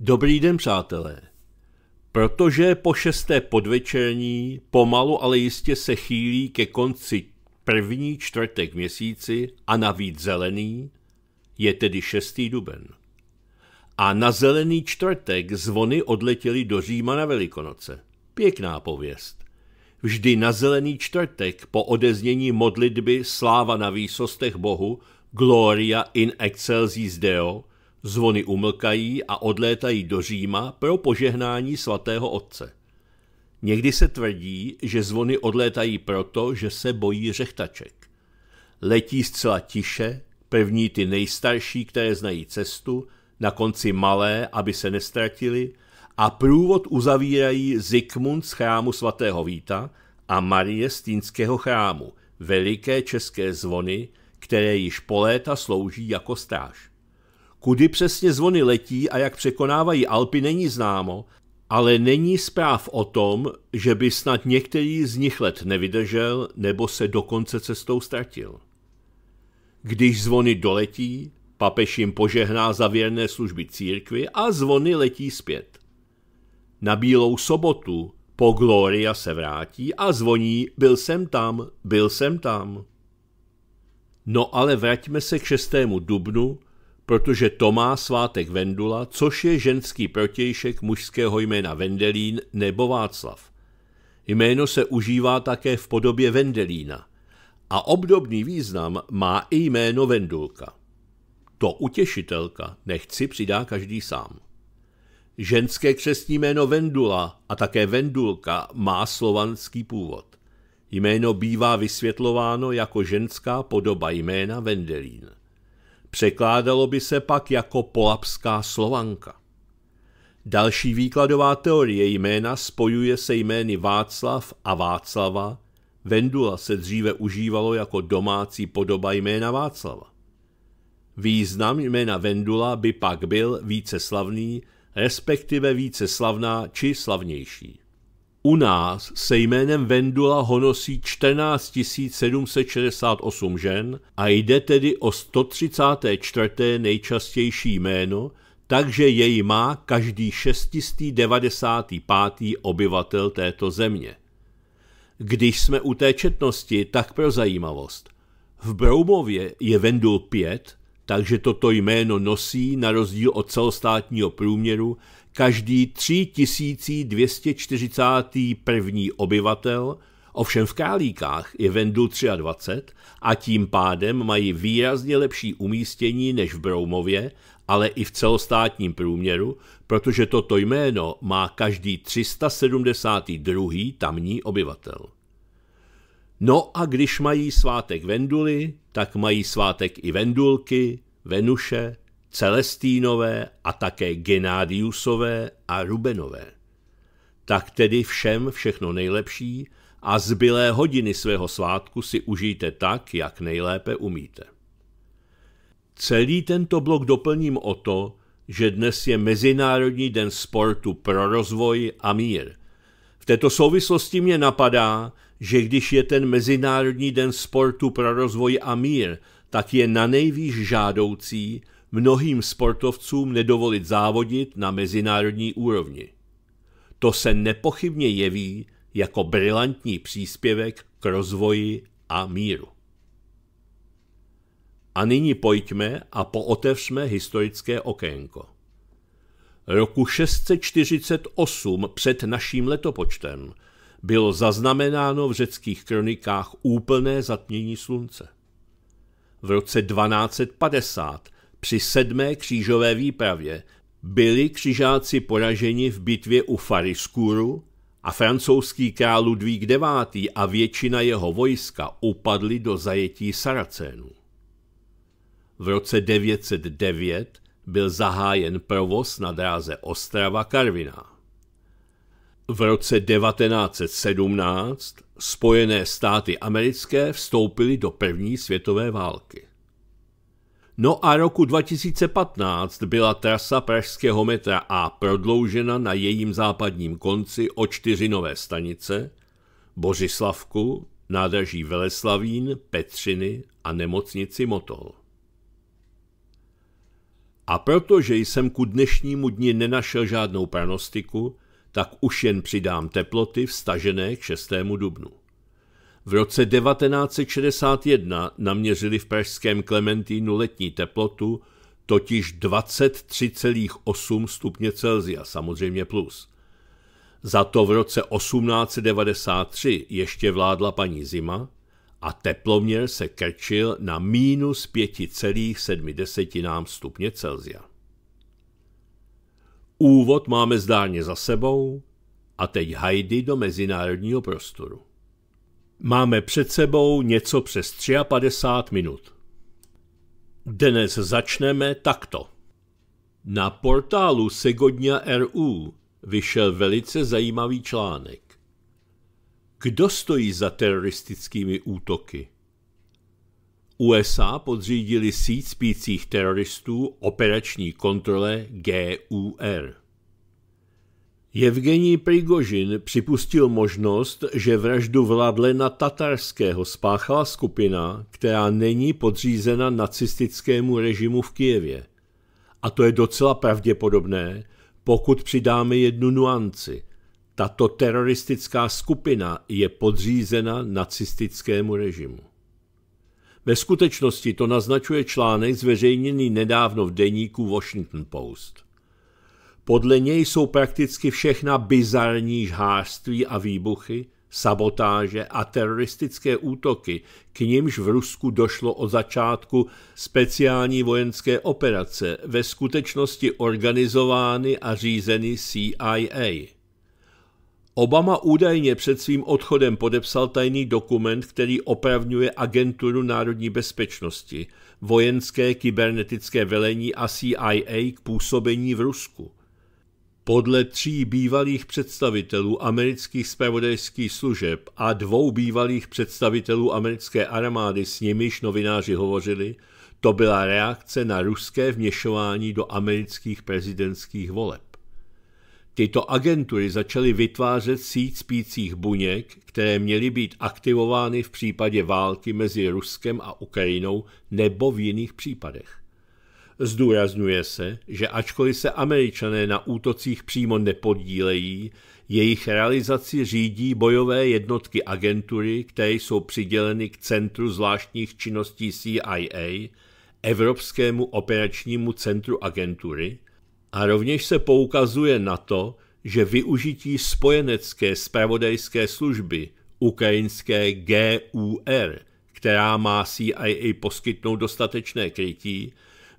Dobrý den, přátelé. Protože po šesté podvečerní pomalu, ale jistě se chýlí ke konci první čtvrtek měsíci a navíc zelený, je tedy šestý duben. A na zelený čtvrtek zvony odletěly do Říma na Velikonoce. Pěkná pověst. Vždy na zelený čtvrtek po odeznění modlitby Sláva na výsostech Bohu, Gloria in excelsis Deo, Zvony umlkají a odlétají do Říma pro požehnání svatého otce. Někdy se tvrdí, že zvony odlétají proto, že se bojí řechtaček. Letí zcela tiše, první ty nejstarší, které znají cestu, na konci malé, aby se nestratili, a průvod uzavírají Zikmund z chrámu svatého Víta a Marie z Týnského chrámu, veliké české zvony, které již po léta slouží jako stráž. Kudy přesně zvony letí a jak překonávají Alpy, není známo, ale není zpráv o tom, že by snad některý z nich let nevydržel nebo se dokonce cestou ztratil. Když zvony doletí, papež jim požehná za věrné služby církvy a zvony letí zpět. Na Bílou sobotu po Gloria se vrátí a zvoní byl jsem tam, byl jsem tam. No ale vraťme se k 6. dubnu protože to má svátek Vendula, což je ženský protějšek mužského jména Vendelín nebo Václav. Jméno se užívá také v podobě Vendelína a obdobný význam má i jméno Vendulka. To utěšitelka nechci přidá každý sám. Ženské křestní jméno Vendula a také Vendulka má slovanský původ. Jméno bývá vysvětlováno jako ženská podoba jména Vendelín. Překládalo by se pak jako polapská slovanka. Další výkladová teorie jména spojuje se jmény Václav a Václava. Vendula se dříve užívalo jako domácí podoba jména Václava. Význam jména Vendula by pak byl více slavný, respektive více slavná či slavnější u nás se jménem Vendula honosí 14 768 žen a jde tedy o 134. nejčastější jméno, takže jej má každý 695. obyvatel této země. Když jsme u té četnosti, tak pro zajímavost. V Broumově je Vendul 5, takže toto jméno nosí, na rozdíl od celostátního průměru, každý 3241. obyvatel, ovšem v Králíkách je Vendul 23 a tím pádem mají výrazně lepší umístění než v Broumově, ale i v celostátním průměru, protože toto jméno má každý 372. tamní obyvatel. No a když mají svátek Venduly, tak mají svátek i Vendulky, Venuše, Celestínové a také Genádiusové a Rubenové. Tak tedy všem všechno nejlepší a zbylé hodiny svého svátku si užijte tak, jak nejlépe umíte. Celý tento blok doplním o to, že dnes je Mezinárodní den sportu pro rozvoj a mír. V této souvislosti mě napadá, že když je ten Mezinárodní den sportu pro rozvoj a mír, tak je na nejvýš žádoucí, mnohým sportovcům nedovolit závodit na mezinárodní úrovni. To se nepochybně jeví jako brilantní příspěvek k rozvoji a míru. A nyní pojďme a pootevřme historické okénko. Roku 648 před naším letopočtem bylo zaznamenáno v řeckých kronikách úplné zatmění slunce. V roce 1250 při sedmé křížové výpravě byli křižáci poraženi v bitvě u Fariskuru a francouzský král Ludvík IX. a většina jeho vojska upadli do zajetí Saracénů. V roce 909 byl zahájen provoz na dráze Ostrava-Karviná. V roce 1917 Spojené státy americké vstoupily do první světové války. No a roku 2015 byla trasa pražského metra A prodloužena na jejím západním konci o čtyři nové stanice Bořislavku, nádraží Veleslavín, Petřiny a nemocnici Motol. A protože jsem ku dnešnímu dni nenašel žádnou pranostiku, tak už jen přidám teploty vstažené k 6. dubnu. V roce 1961 naměřili v pražském Klementínu letní teplotu totiž 23,8 stupně Celsia, samozřejmě plus. Za to v roce 1893 ještě vládla paní zima a teploměr se krčil na minus 5,7 stupně Celsia. Úvod máme zdárně za sebou a teď hajdy do mezinárodního prostoru. Máme před sebou něco přes 53 minut. Dnes začneme takto. Na portálu Segodňa RU vyšel velice zajímavý článek. Kdo stojí za teroristickými útoky? USA podřídili síť spících teroristů operační kontrole GUR. Evgenij Prigožin připustil možnost, že vraždu Vladlena Tatarského spáchala skupina, která není podřízena nacistickému režimu v Kijevě. A to je docela pravděpodobné, pokud přidáme jednu nuanci. Tato teroristická skupina je podřízena nacistickému režimu. Ve skutečnosti to naznačuje článek zveřejněný nedávno v deníku Washington Post. Podle něj jsou prakticky všechna bizarní žhářství a výbuchy, sabotáže a teroristické útoky, k nimž v Rusku došlo od začátku speciální vojenské operace, ve skutečnosti organizovány a řízeny CIA. Obama údajně před svým odchodem podepsal tajný dokument, který opravňuje agenturu národní bezpečnosti, vojenské kybernetické velení a CIA k působení v Rusku – podle tří bývalých představitelů amerických spravodajských služeb a dvou bývalých představitelů americké armády, s nimiž novináři hovořili, to byla reakce na ruské vněšování do amerických prezidentských voleb. Tyto agentury začaly vytvářet síť spících buněk, které měly být aktivovány v případě války mezi Ruskem a Ukrajinou nebo v jiných případech. Zdůrazňuje se, že ačkoliv se američané na útocích přímo nepodílejí, jejich realizaci řídí bojové jednotky agentury, které jsou přiděleny k Centru zvláštních činností CIA, Evropskému operačnímu centru agentury, a rovněž se poukazuje na to, že využití spojenecké spravodajské služby, ukrajinské GUR, která má CIA poskytnout dostatečné krytí,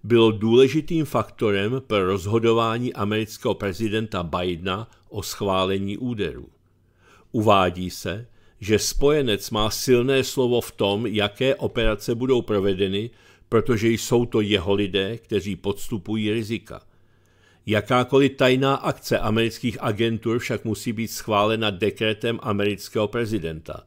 bylo důležitým faktorem pro rozhodování amerického prezidenta Bidena o schválení úderu. Uvádí se, že spojenec má silné slovo v tom, jaké operace budou provedeny, protože jsou to jeho lidé, kteří podstupují rizika. Jakákoliv tajná akce amerických agentur však musí být schválena dekretem amerického prezidenta.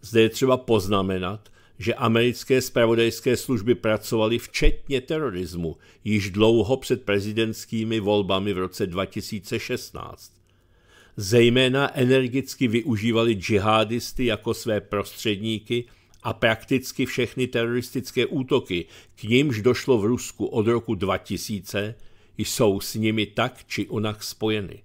Zde je třeba poznamenat, že americké spravodajské služby pracovaly včetně terorismu již dlouho před prezidentskými volbami v roce 2016. Zejména energicky využívali džihadisty jako své prostředníky a prakticky všechny teroristické útoky, k nímž došlo v Rusku od roku 2000, jsou s nimi tak či onak spojeny.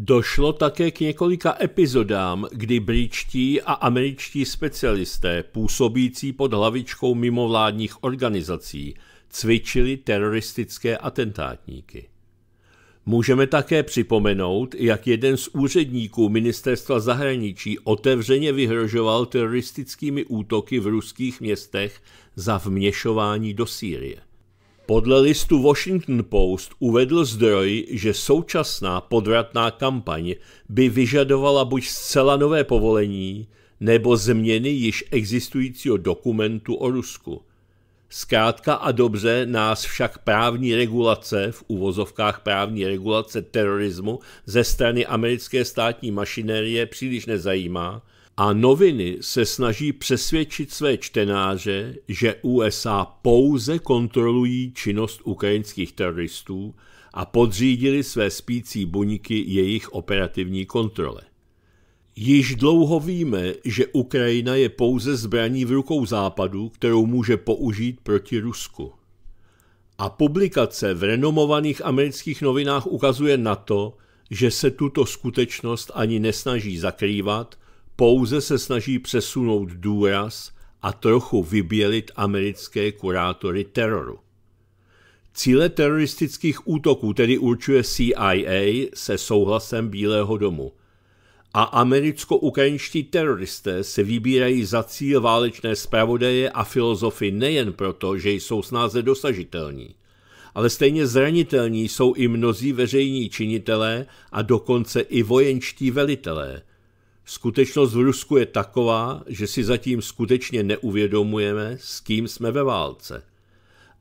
Došlo také k několika epizodám, kdy britští a američtí specialisté působící pod hlavičkou mimovládních organizací cvičili teroristické atentátníky. Můžeme také připomenout, jak jeden z úředníků ministerstva zahraničí otevřeně vyhrožoval teroristickými útoky v ruských městech za vměšování do Sýrie. Podle listu Washington Post uvedl zdroj, že současná podvratná kampaň by vyžadovala buď zcela nové povolení, nebo změny již existujícího dokumentu o Rusku. Zkrátka a dobře nás však právní regulace, v uvozovkách právní regulace terorismu ze strany americké státní mašinérie příliš nezajímá, a noviny se snaží přesvědčit své čtenáře, že USA pouze kontrolují činnost ukrajinských teroristů a podřídili své spící buňky jejich operativní kontrole. Již dlouho víme, že Ukrajina je pouze zbraní v rukou Západu, kterou může použít proti Rusku. A publikace v renomovaných amerických novinách ukazuje na to, že se tuto skutečnost ani nesnaží zakrývat – pouze se snaží přesunout důraz a trochu vybělit americké kurátory teroru. Cíle teroristických útoků tedy určuje CIA se souhlasem Bílého domu. A americko-ukrajinští teroristé se vybírají za cíl válečné zpravodaje a filozofy nejen proto, že jsou snáze dosažitelní, ale stejně zranitelní jsou i mnozí veřejní činitelé a dokonce i vojenští velitelé – Skutečnost v Rusku je taková, že si zatím skutečně neuvědomujeme, s kým jsme ve válce.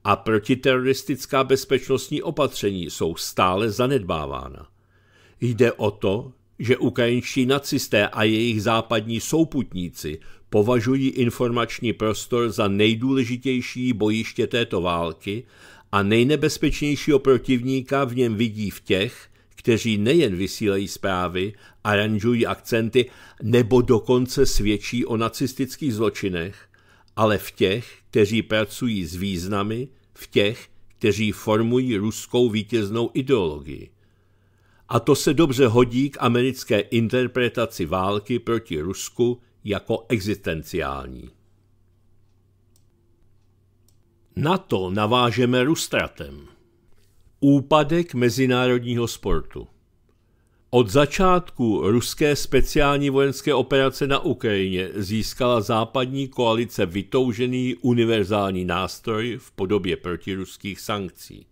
A protiteroristická bezpečnostní opatření jsou stále zanedbávána. Jde o to, že ukrajinští nacisté a jejich západní souputníci považují informační prostor za nejdůležitější bojiště této války a nejnebezpečnějšího protivníka v něm vidí v těch, kteří nejen vysílají zprávy, aranžují akcenty nebo dokonce svědčí o nacistických zločinech, ale v těch, kteří pracují s významy, v těch, kteří formují ruskou vítěznou ideologii. A to se dobře hodí k americké interpretaci války proti Rusku jako existenciální. Na to navážeme Rustratem. Úpadek mezinárodního sportu. Od začátku ruské speciální vojenské operace na Ukrajině získala západní koalice vytoužený univerzální nástroj v podobě protiruských sankcí.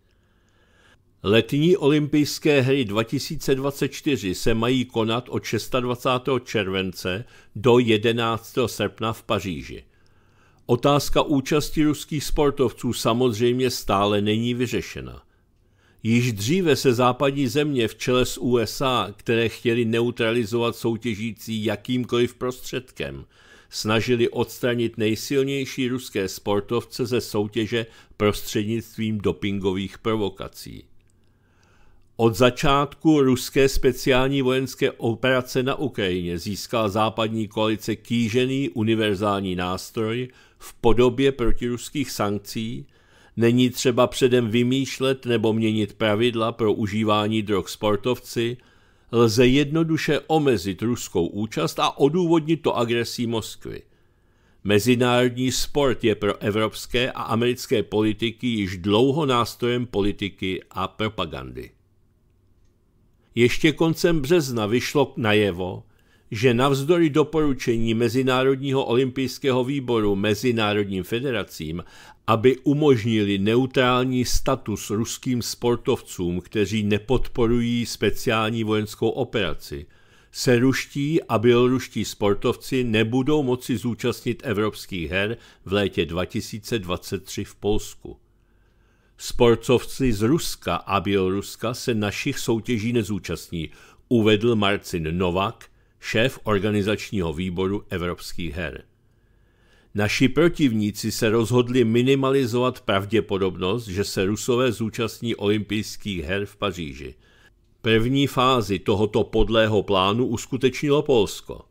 Letní olympijské hry 2024 se mají konat od 26. července do 11. srpna v Paříži. Otázka účasti ruských sportovců samozřejmě stále není vyřešena. Již dříve se západní země v čele s USA, které chtěli neutralizovat soutěžící jakýmkoliv prostředkem, snažili odstranit nejsilnější ruské sportovce ze soutěže prostřednictvím dopingových provokací. Od začátku ruské speciální vojenské operace na Ukrajině získala západní koalice kýžený univerzální nástroj v podobě protiruských sankcí, Není třeba předem vymýšlet nebo měnit pravidla pro užívání drog sportovci, lze jednoduše omezit ruskou účast a odůvodnit to agresí Moskvy. Mezinárodní sport je pro evropské a americké politiky již dlouho nástrojem politiky a propagandy. Ještě koncem března vyšlo najevo, že navzdory doporučení Mezinárodního olympijského výboru Mezinárodním federacím, aby umožnili neutrální status ruským sportovcům, kteří nepodporují speciální vojenskou operaci, se ruští a běloruští sportovci nebudou moci zúčastnit evropských her v létě 2023 v Polsku. Sportovci z Ruska a Běloruska se našich soutěží nezúčastní, uvedl Marcin Novak, šéf organizačního výboru Evropských her. Naši protivníci se rozhodli minimalizovat pravděpodobnost, že se Rusové zúčastní olympijských her v Paříži. První fázi tohoto podlého plánu uskutečnilo Polsko.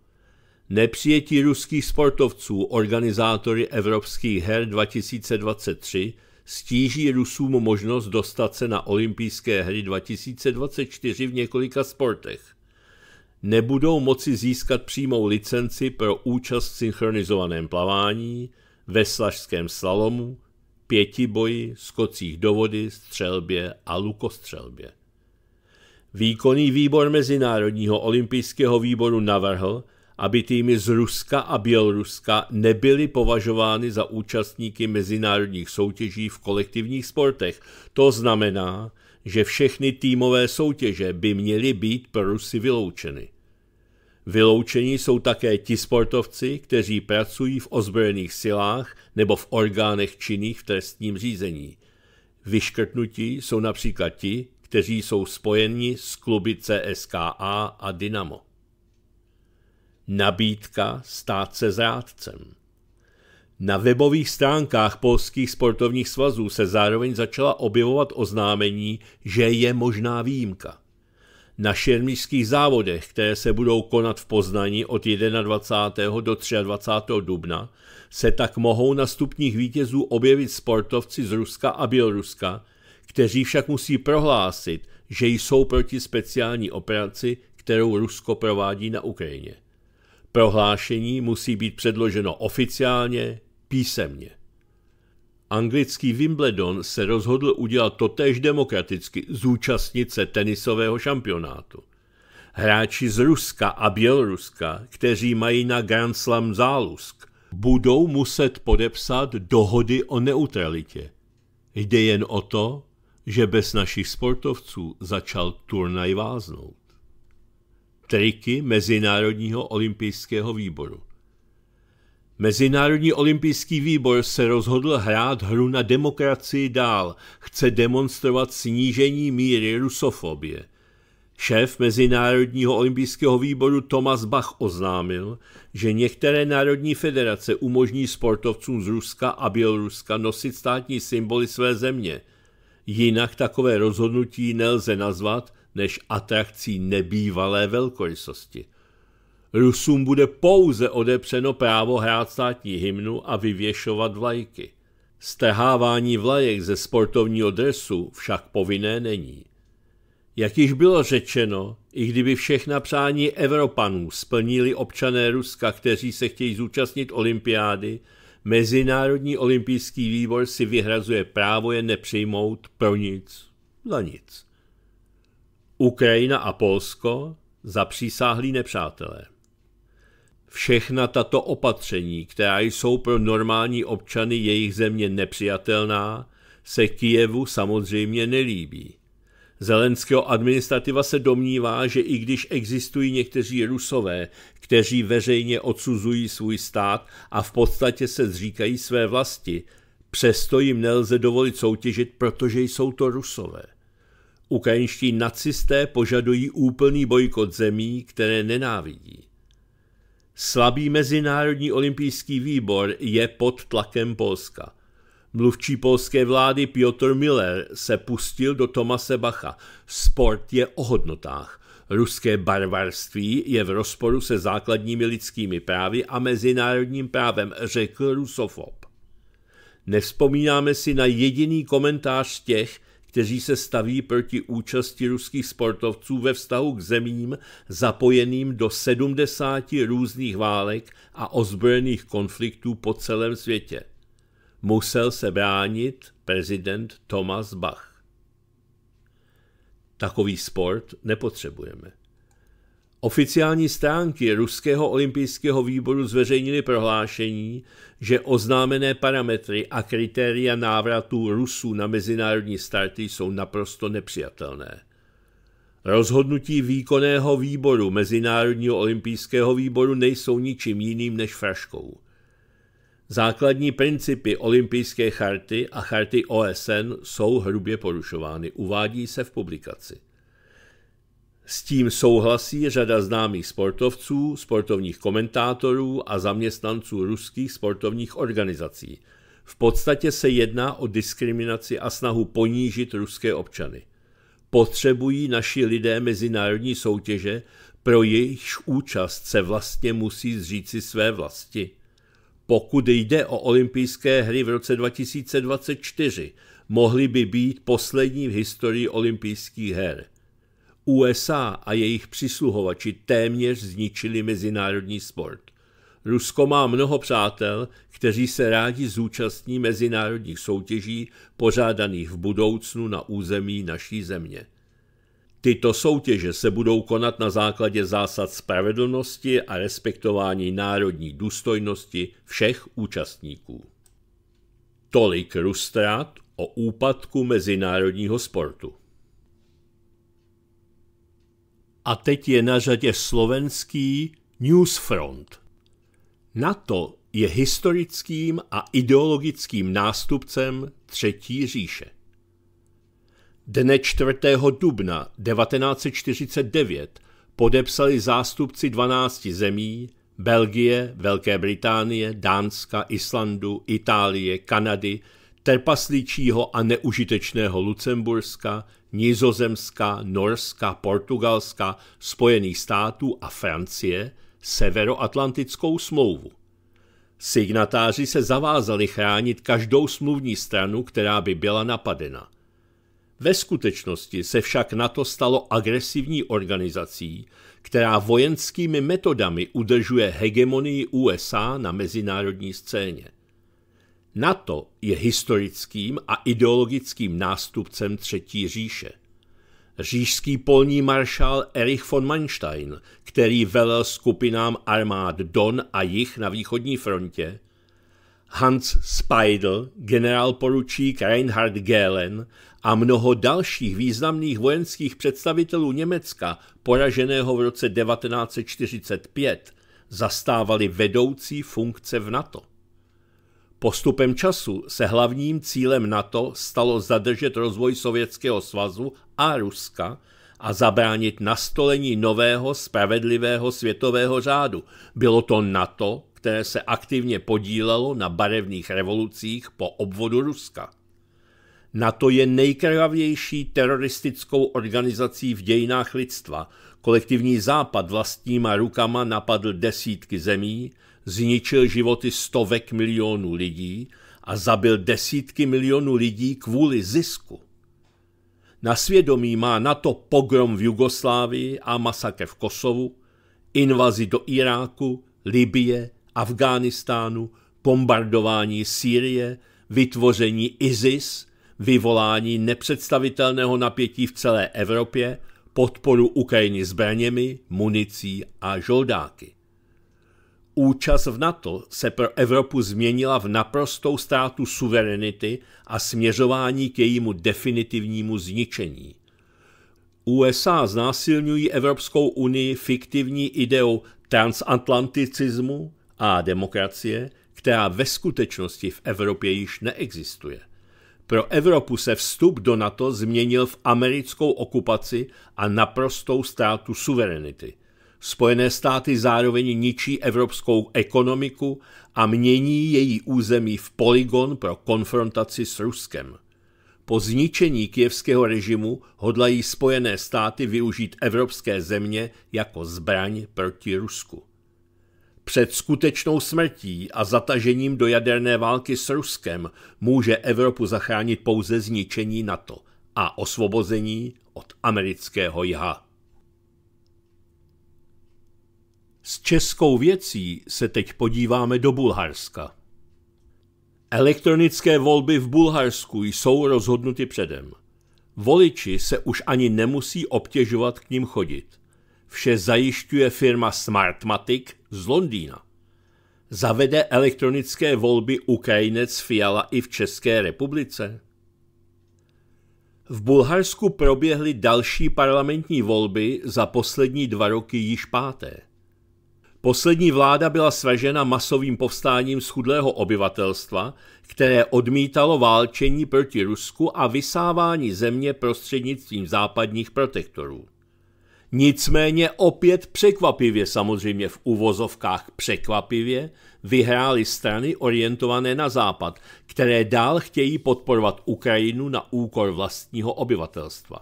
Nepřijetí ruských sportovců organizátory Evropských her 2023 stíží Rusům možnost dostat se na olympijské hry 2024 v několika sportech nebudou moci získat přímou licenci pro účast v synchronizovaném plavání, slažském slalomu, pětiboji, skocích do vody, střelbě a lukostřelbě. Výkonný výbor Mezinárodního olympijského výboru navrhl, aby týmy z Ruska a Běloruska nebyly považovány za účastníky mezinárodních soutěží v kolektivních sportech. To znamená, že všechny týmové soutěže by měly být pro Rusy vyloučeny. Vyloučeni jsou také ti sportovci, kteří pracují v ozbrojených silách nebo v orgánech činných v trestním řízení. Vyškrtnutí jsou například ti, kteří jsou spojeni s kluby CSKA a Dynamo. Nabídka stát se zrádcem. Na webových stránkách polských sportovních svazů se zároveň začala objevovat oznámení, že je možná výjimka na šermířských závodech, které se budou konat v Poznaní od 21. do 23. dubna, se tak mohou na stupních vítězů objevit sportovci z Ruska a Běloruska, kteří však musí prohlásit, že jsou proti speciální operaci, kterou Rusko provádí na Ukrajině. Prohlášení musí být předloženo oficiálně, písemně. Anglický Wimbledon se rozhodl udělat totéž demokraticky, zúčastnit se tenisového šampionátu. Hráči z Ruska a Běloruska, kteří mají na Grand Slam zálusk, budou muset podepsat dohody o neutralitě. Jde jen o to, že bez našich sportovců začal turnaj váznout. Triky Mezinárodního olympijského výboru Mezinárodní olympijský výbor se rozhodl hrát hru na demokracii dál, chce demonstrovat snížení míry rusofobie. Šéf Mezinárodního olympijského výboru Tomas Bach oznámil, že některé národní federace umožní sportovcům z Ruska a Běloruska nosit státní symboly své země. Jinak takové rozhodnutí nelze nazvat než atrakcí nebývalé velkorysosti. Rusům bude pouze odepřeno právo hrát státní hymnu a vyvěšovat vlajky. Strhávání vlajek ze sportovního dresu však povinné není. Jak již bylo řečeno, i kdyby všechna přání Evropanů splnili občané Ruska, kteří se chtějí zúčastnit olympiády, Mezinárodní olympijský výbor si vyhrazuje právo je nepřijmout pro nic, za nic. Ukrajina a Polsko zapřísáhlí nepřátelé všechna tato opatření, která jsou pro normální občany jejich země nepřijatelná, se Kijevu samozřejmě nelíbí. Zelenského administrativa se domnívá, že i když existují někteří rusové, kteří veřejně odsuzují svůj stát a v podstatě se zříkají své vlasti, přesto jim nelze dovolit soutěžit, protože jsou to rusové. Ukrajinští nacisté požadují úplný bojkot zemí, které nenávidí. Slabý Mezinárodní olympijský výbor je pod tlakem Polska. Mluvčí polské vlády Piotr Miller se pustil do Tomase Bacha. Sport je o hodnotách. Ruské barvarství je v rozporu se základními lidskými právy a mezinárodním právem, řekl rusofob. Nevzpomínáme si na jediný komentář těch, kteří se staví proti účasti ruských sportovců ve vztahu k zemím zapojeným do 70 různých válek a ozbrojených konfliktů po celém světě. Musel se bránit prezident Thomas Bach. Takový sport nepotřebujeme. Oficiální stránky Ruského olympijského výboru zveřejnily prohlášení, že oznámené parametry a kritéria návratu Rusů na mezinárodní starty jsou naprosto nepřijatelné. Rozhodnutí výkonného výboru Mezinárodního olympijského výboru nejsou ničím jiným než fraškou. Základní principy olympijské charty a charty OSN jsou hrubě porušovány, uvádí se v publikaci. S tím souhlasí řada známých sportovců, sportovních komentátorů a zaměstnanců ruských sportovních organizací. V podstatě se jedná o diskriminaci a snahu ponížit ruské občany. Potřebují naši lidé mezinárodní soutěže, pro jejich účast se vlastně musí zříci své vlasti. Pokud jde o olympijské hry v roce 2024, mohly by být poslední v historii olympijských her – USA a jejich přisluhovači téměř zničili mezinárodní sport. Rusko má mnoho přátel, kteří se rádi zúčastní mezinárodních soutěží pořádaných v budoucnu na území naší země. Tyto soutěže se budou konat na základě zásad spravedlnosti a respektování národní důstojnosti všech účastníků. Tolik Rustrát o úpadku mezinárodního sportu. A teď je na řadě slovenský Newsfront. NATO je historickým a ideologickým nástupcem Třetí říše. Dne 4. dubna 1949 podepsali zástupci 12 zemí Belgie, Velké Británie, Dánska, Islandu, Itálie, Kanady, trpasličího a neužitečného Lucemburska, Nizozemska, Norska, Portugalska, Spojených států a Francie severoatlantickou smlouvu. Signatáři se zavázali chránit každou smluvní stranu, která by byla napadena. Ve skutečnosti se však NATO stalo agresivní organizací, která vojenskými metodami udržuje hegemonii USA na mezinárodní scéně. NATO je historickým a ideologickým nástupcem Třetí říše. Říšský polní maršál Erich von Manstein, který velel skupinám armád Don a Jich na východní frontě, Hans Speidel, generál poručík Reinhard Gehlen a mnoho dalších významných vojenských představitelů Německa, poraženého v roce 1945, zastávali vedoucí funkce v NATO. Postupem času se hlavním cílem NATO stalo zadržet rozvoj Sovětského svazu a Ruska a zabránit nastolení nového spravedlivého světového řádu. Bylo to NATO, které se aktivně podílelo na barevných revolucích po obvodu Ruska. NATO je nejkrvavější teroristickou organizací v dějinách lidstva. Kolektivní západ vlastníma rukama napadl desítky zemí, zničil životy stovek milionů lidí a zabil desítky milionů lidí kvůli zisku. Na svědomí má NATO pogrom v Jugoslávii a masakr v Kosovu, invazi do Iráku, Libie, Afghánistánu, bombardování Sýrie, vytvoření ISIS, vyvolání nepředstavitelného napětí v celé Evropě, podporu Ukrajiny zbraněmi, municí a žoldáky. Účast v NATO se pro Evropu změnila v naprostou ztrátu suverenity a směřování k jejímu definitivnímu zničení. USA znásilňují Evropskou unii fiktivní ideou transatlanticismu a demokracie, která ve skutečnosti v Evropě již neexistuje. Pro Evropu se vstup do NATO změnil v americkou okupaci a naprostou ztrátu suverenity – Spojené státy zároveň ničí evropskou ekonomiku a mění její území v poligon pro konfrontaci s Ruskem. Po zničení kijevského režimu hodlají Spojené státy využít evropské země jako zbraň proti Rusku. Před skutečnou smrtí a zatažením do jaderné války s Ruskem může Evropu zachránit pouze zničení NATO a osvobození od amerického jha. S českou věcí se teď podíváme do Bulharska. Elektronické volby v Bulharsku jsou rozhodnuty předem. Voliči se už ani nemusí obtěžovat k ním chodit. Vše zajišťuje firma Smartmatic z Londýna. Zavede elektronické volby Ukrajinec Fiala i v České republice? V Bulharsku proběhly další parlamentní volby za poslední dva roky již páté. Poslední vláda byla svažena masovým povstáním schudlého obyvatelstva, které odmítalo válčení proti Rusku a vysávání země prostřednictvím západních protektorů. Nicméně opět překvapivě, samozřejmě v uvozovkách překvapivě, vyhrály strany orientované na západ, které dál chtějí podporovat Ukrajinu na úkor vlastního obyvatelstva.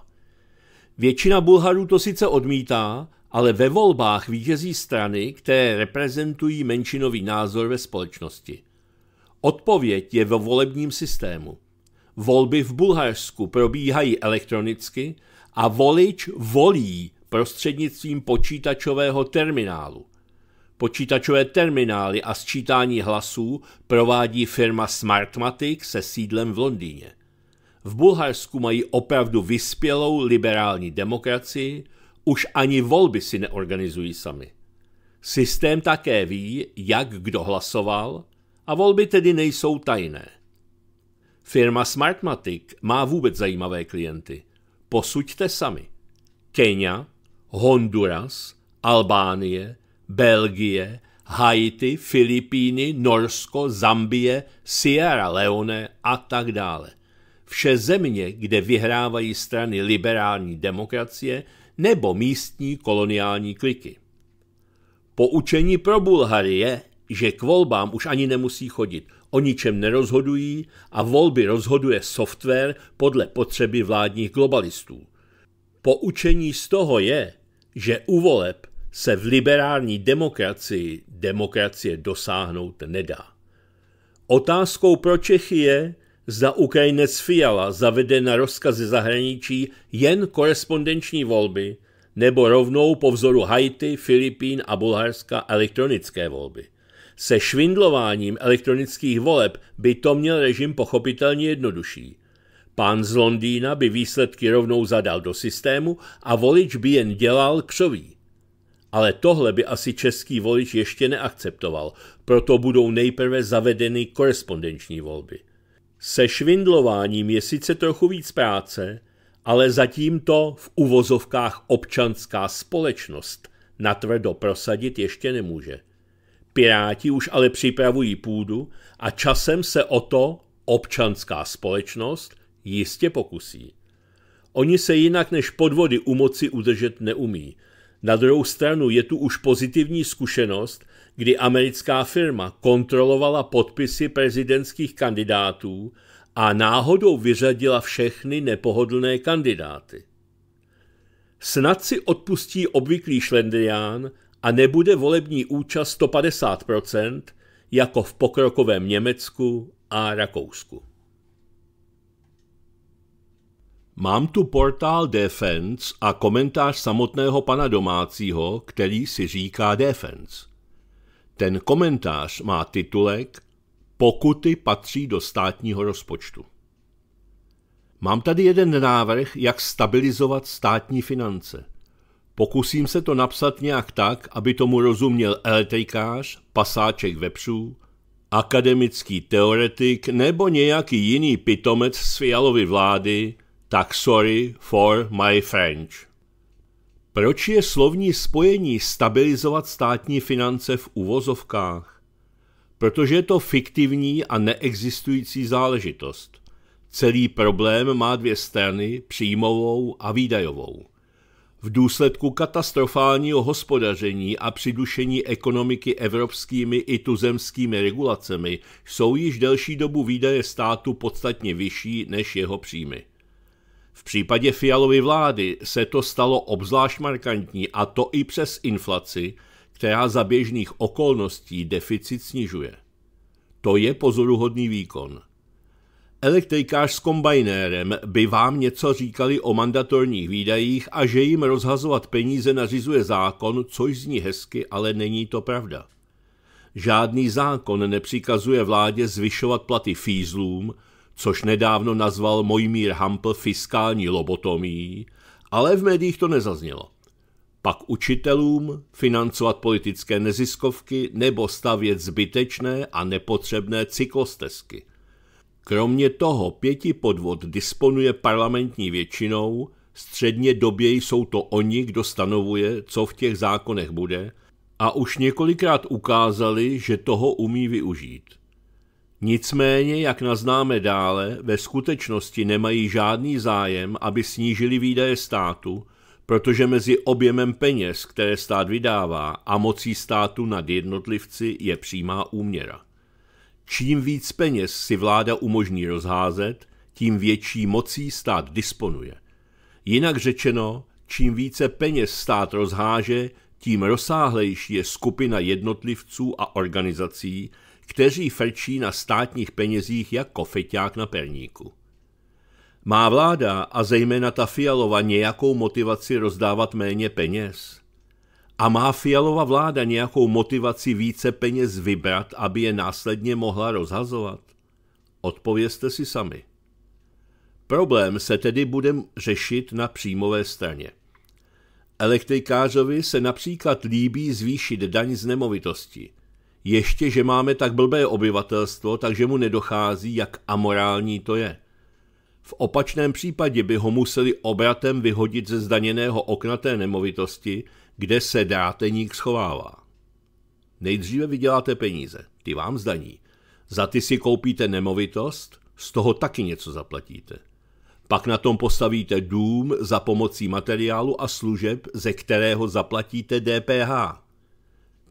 Většina Bulharů to sice odmítá, ale ve volbách vítězí strany, které reprezentují menšinový názor ve společnosti. Odpověď je ve volebním systému. Volby v Bulharsku probíhají elektronicky a volič volí prostřednictvím počítačového terminálu. Počítačové terminály a sčítání hlasů provádí firma Smartmatic se sídlem v Londýně. V Bulharsku mají opravdu vyspělou liberální demokracii, už ani volby si neorganizují sami. Systém také ví, jak kdo hlasoval, a volby tedy nejsou tajné. Firma Smartmatic má vůbec zajímavé klienty. Posuďte sami. Kenya, Honduras, Albánie, Belgie, Haiti, Filipíny, Norsko, Zambie, Sierra Leone a tak dále. Vše země, kde vyhrávají strany liberální demokracie, nebo místní koloniální kliky. Poučení pro Bulhary je, že k volbám už ani nemusí chodit, o ničem nerozhodují a volby rozhoduje software podle potřeby vládních globalistů. Poučení z toho je, že u voleb se v liberální demokracii demokracie dosáhnout nedá. Otázkou pro Čechy je, Zda Ukrajinec Fiala zavede na rozkazy zahraničí jen korespondenční volby, nebo rovnou po vzoru Haiti, Filipín a Bulharska elektronické volby. Se švindlováním elektronických voleb by to měl režim pochopitelně jednodušší. Pán z Londýna by výsledky rovnou zadal do systému a volič by jen dělal křoví. Ale tohle by asi český volič ještě neakceptoval, proto budou nejprve zavedeny korespondenční volby – se švindlováním je sice trochu víc práce, ale zatím to v uvozovkách občanská společnost natvrdo prosadit ještě nemůže. Piráti už ale připravují půdu a časem se o to občanská společnost jistě pokusí. Oni se jinak než podvody u moci udržet neumí, na druhou stranu je tu už pozitivní zkušenost, kdy americká firma kontrolovala podpisy prezidentských kandidátů a náhodou vyřadila všechny nepohodlné kandidáty. Snad si odpustí obvyklý šlendrián a nebude volební účast 150 jako v pokrokovém Německu a Rakousku. Mám tu portál Defense a komentář samotného pana domácího, který si říká Defense. Ten komentář má titulek Pokuty patří do státního rozpočtu. Mám tady jeden návrh, jak stabilizovat státní finance. Pokusím se to napsat nějak tak, aby tomu rozuměl elektrikář, pasáček vepřů, akademický teoretik nebo nějaký jiný pitomec z fialovy vlády, tak sorry for my French. Proč je slovní spojení stabilizovat státní finance v uvozovkách? Protože je to fiktivní a neexistující záležitost. Celý problém má dvě strany, příjmovou a výdajovou. V důsledku katastrofálního hospodaření a přidušení ekonomiky evropskými i tuzemskými regulacemi jsou již delší dobu výdaje státu podstatně vyšší než jeho příjmy. V případě Fialovy vlády se to stalo obzvlášť markantní a to i přes inflaci, která za běžných okolností deficit snižuje. To je pozoruhodný výkon. Elektrikář s kombajnérem by vám něco říkali o mandatorních výdajích a že jim rozhazovat peníze nařizuje zákon, což zní hezky, ale není to pravda. Žádný zákon nepřikazuje vládě zvyšovat platy fízlům, což nedávno nazval Mojmír Hampl fiskální lobotomí, ale v médiích to nezaznělo. Pak učitelům financovat politické neziskovky nebo stavět zbytečné a nepotřebné cyklostezky. Kromě toho pěti podvod disponuje parlamentní většinou, středně době jsou to oni, kdo stanovuje, co v těch zákonech bude, a už několikrát ukázali, že toho umí využít. Nicméně, jak naznáme dále, ve skutečnosti nemají žádný zájem, aby snížili výdaje státu, protože mezi objemem peněz, které stát vydává, a mocí státu nad jednotlivci je přímá úměra. Čím víc peněz si vláda umožní rozházet, tím větší mocí stát disponuje. Jinak řečeno, čím více peněz stát rozháže, tím rozsáhlejší je skupina jednotlivců a organizací, kteří frčí na státních penězích jako feťák na perníku. Má vláda a zejména ta Fialova nějakou motivaci rozdávat méně peněz? A má Fialova vláda nějakou motivaci více peněz vybrat, aby je následně mohla rozhazovat? Odpovězte si sami. Problém se tedy bude řešit na příjmové straně. Elektrikářovi se například líbí zvýšit daň z nemovitosti – ještě, že máme tak blbé obyvatelstvo, takže mu nedochází, jak amorální to je. V opačném případě by ho museli obratem vyhodit ze zdaněného okna té nemovitosti, kde se dráteník schovává. Nejdříve vyděláte peníze, ty vám zdaní. Za ty si koupíte nemovitost, z toho taky něco zaplatíte. Pak na tom postavíte dům za pomocí materiálu a služeb, ze kterého zaplatíte DPH.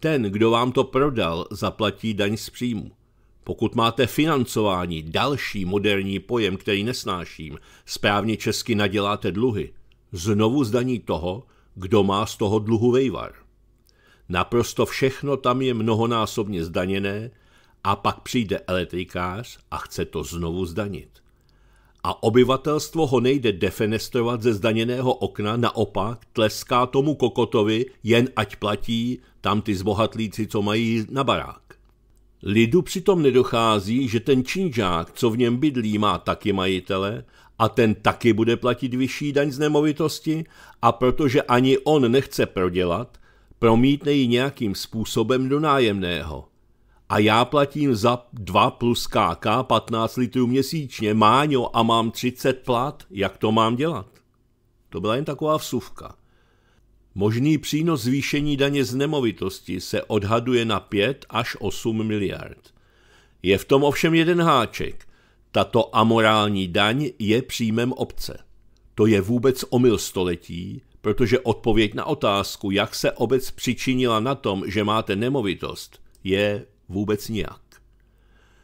Ten, kdo vám to prodal, zaplatí daň z příjmu. Pokud máte financování, další moderní pojem, který nesnáším, správně česky naděláte dluhy, znovu zdaní toho, kdo má z toho dluhu vejvar. Naprosto všechno tam je mnohonásobně zdaněné a pak přijde elektrikář a chce to znovu zdanit a obyvatelstvo ho nejde defenestrovat ze zdaněného okna, naopak tleská tomu kokotovi, jen ať platí tam ty zbohatlíci, co mají na barák. Lidu přitom nedochází, že ten činžák, co v něm bydlí, má taky majitele a ten taky bude platit vyšší daň z nemovitosti a protože ani on nechce prodělat, promítne ji nějakým způsobem do nájemného a já platím za 2 plus KK 15 litrů měsíčně, Máňo, a mám 30 plat, jak to mám dělat? To byla jen taková vsuvka. Možný přínos zvýšení daně z nemovitosti se odhaduje na 5 až 8 miliard. Je v tom ovšem jeden háček. Tato amorální daň je příjmem obce. To je vůbec omyl století, protože odpověď na otázku, jak se obec přičinila na tom, že máte nemovitost, je vůbec nijak.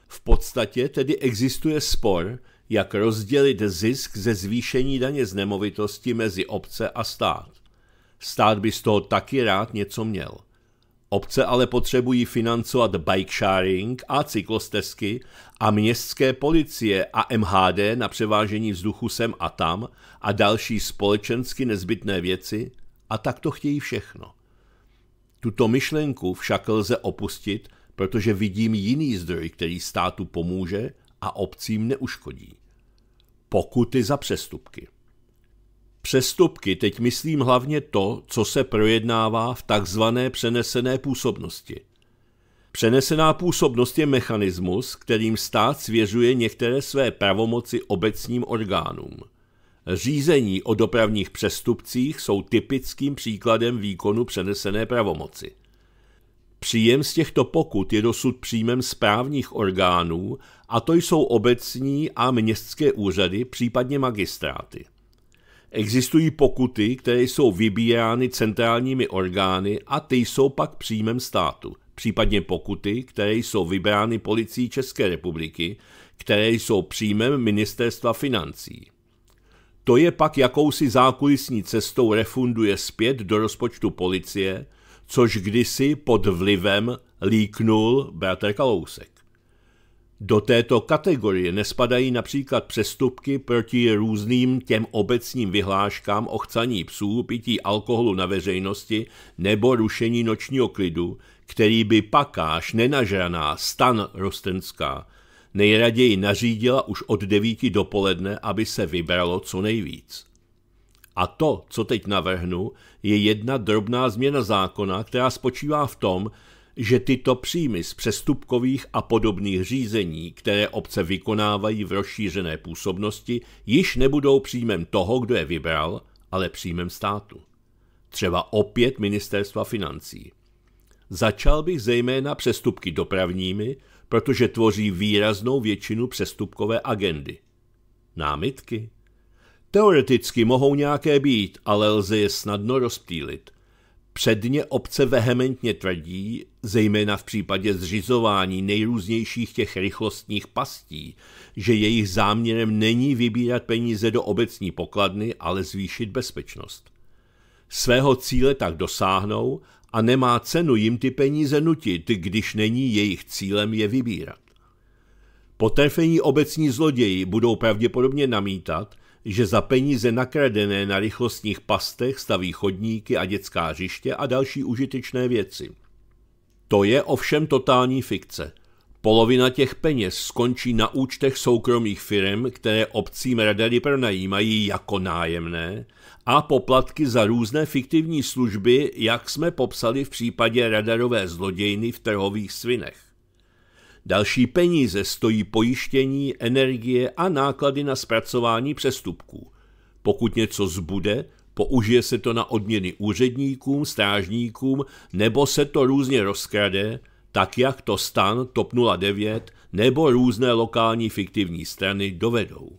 V podstatě tedy existuje spor, jak rozdělit zisk ze zvýšení daně z nemovitosti mezi obce a stát. Stát by z toho taky rád něco měl. Obce ale potřebují financovat bike sharing a cyklostezky a městské policie a MHD na převážení vzduchu sem a tam a další společensky nezbytné věci a tak to chtějí všechno. Tuto myšlenku však lze opustit protože vidím jiný zdroj, který státu pomůže a obcím neuškodí. Pokuty za přestupky. Přestupky teď myslím hlavně to, co se projednává v takzvané přenesené působnosti. Přenesená působnost je mechanismus, kterým stát svěřuje některé své pravomoci obecním orgánům. Řízení o dopravních přestupcích jsou typickým příkladem výkonu přenesené pravomoci – Příjem z těchto pokut je dosud příjmem správních orgánů, a to jsou obecní a městské úřady, případně magistráty. Existují pokuty, které jsou vybírány centrálními orgány a ty jsou pak příjmem státu, případně pokuty, které jsou vybrány policií České republiky, které jsou příjmem ministerstva financí. To je pak jakousi zákulisní cestou refunduje zpět do rozpočtu policie, což kdysi pod vlivem líknul Bratr Kalousek. Do této kategorie nespadají například přestupky proti různým těm obecním vyhláškám o chcaní psů, pití alkoholu na veřejnosti nebo rušení nočního klidu, který by pakáž nenažraná stan rostenská nejraději nařídila už od devíti dopoledne, aby se vybralo co nejvíc. A to, co teď navrhnu, je jedna drobná změna zákona, která spočívá v tom, že tyto příjmy z přestupkových a podobných řízení, které obce vykonávají v rozšířené působnosti, již nebudou příjmem toho, kdo je vybral, ale příjmem státu. Třeba opět ministerstva financí. Začal bych zejména přestupky dopravními, protože tvoří výraznou většinu přestupkové agendy. Námitky? Teoreticky mohou nějaké být, ale lze je snadno rozptýlit. Předně obce vehementně tvrdí, zejména v případě zřizování nejrůznějších těch rychlostních pastí, že jejich záměrem není vybírat peníze do obecní pokladny, ale zvýšit bezpečnost. Svého cíle tak dosáhnou a nemá cenu jim ty peníze nutit, když není jejich cílem je vybírat. Potrfení obecní zloději budou pravděpodobně namítat, že za peníze nakradené na rychlostních pastech staví chodníky a dětská hřiště a další užitečné věci. To je ovšem totální fikce. Polovina těch peněz skončí na účtech soukromých firm, které obcím radary pronajímají jako nájemné a poplatky za různé fiktivní služby, jak jsme popsali v případě radarové zlodějny v trhových svinech. Další peníze stojí pojištění, energie a náklady na zpracování přestupků. Pokud něco zbude, použije se to na odměny úředníkům, strážníkům nebo se to různě rozkrade, tak jak to stan TOP 09 nebo různé lokální fiktivní strany dovedou.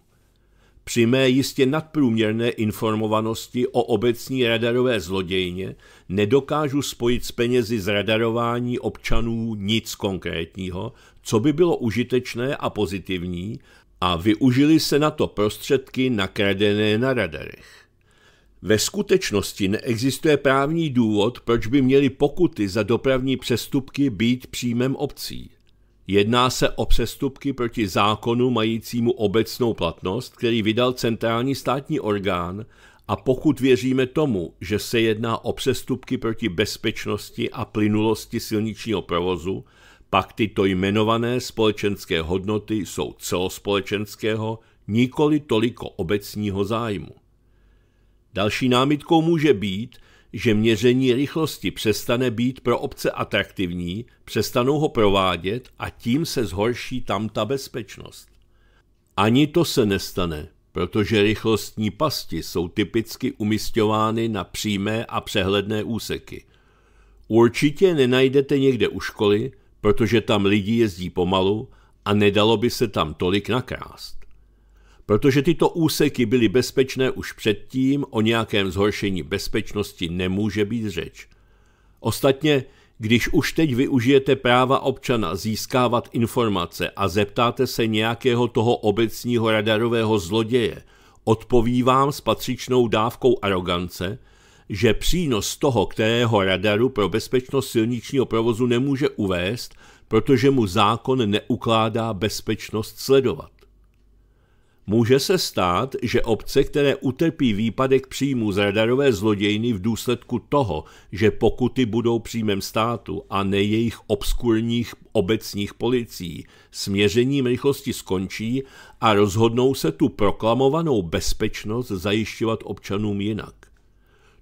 Při mé jistě nadprůměrné informovanosti o obecní radarové zlodějně nedokážu spojit s penězi z radarování občanů nic konkrétního, co by bylo užitečné a pozitivní a využili se na to prostředky nakradené na radarech. Ve skutečnosti neexistuje právní důvod, proč by měly pokuty za dopravní přestupky být příjmem obcí. Jedná se o přestupky proti zákonu majícímu obecnou platnost, který vydal centrální státní orgán a pokud věříme tomu, že se jedná o přestupky proti bezpečnosti a plynulosti silničního provozu, pak tyto jmenované společenské hodnoty jsou celospolečenského, nikoli toliko obecního zájmu. Další námitkou může být, že měření rychlosti přestane být pro obce atraktivní, přestanou ho provádět a tím se zhorší tam ta bezpečnost. Ani to se nestane, protože rychlostní pasti jsou typicky umistovány na přímé a přehledné úseky. Určitě nenajdete někde u školy, protože tam lidi jezdí pomalu a nedalo by se tam tolik nakrást. Protože tyto úseky byly bezpečné už předtím, o nějakém zhoršení bezpečnosti nemůže být řeč. Ostatně, když už teď využijete práva občana získávat informace a zeptáte se nějakého toho obecního radarového zloděje, odpovívám s patřičnou dávkou arogance – že přínos toho, kterého radaru pro bezpečnost silničního provozu nemůže uvést, protože mu zákon neukládá bezpečnost sledovat. Může se stát, že obce, které utrpí výpadek příjmu z radarové zlodějny v důsledku toho, že pokuty budou příjmem státu a ne jejich obskurních obecních policií, směřením rychlosti skončí a rozhodnou se tu proklamovanou bezpečnost zajišťovat občanům jinak.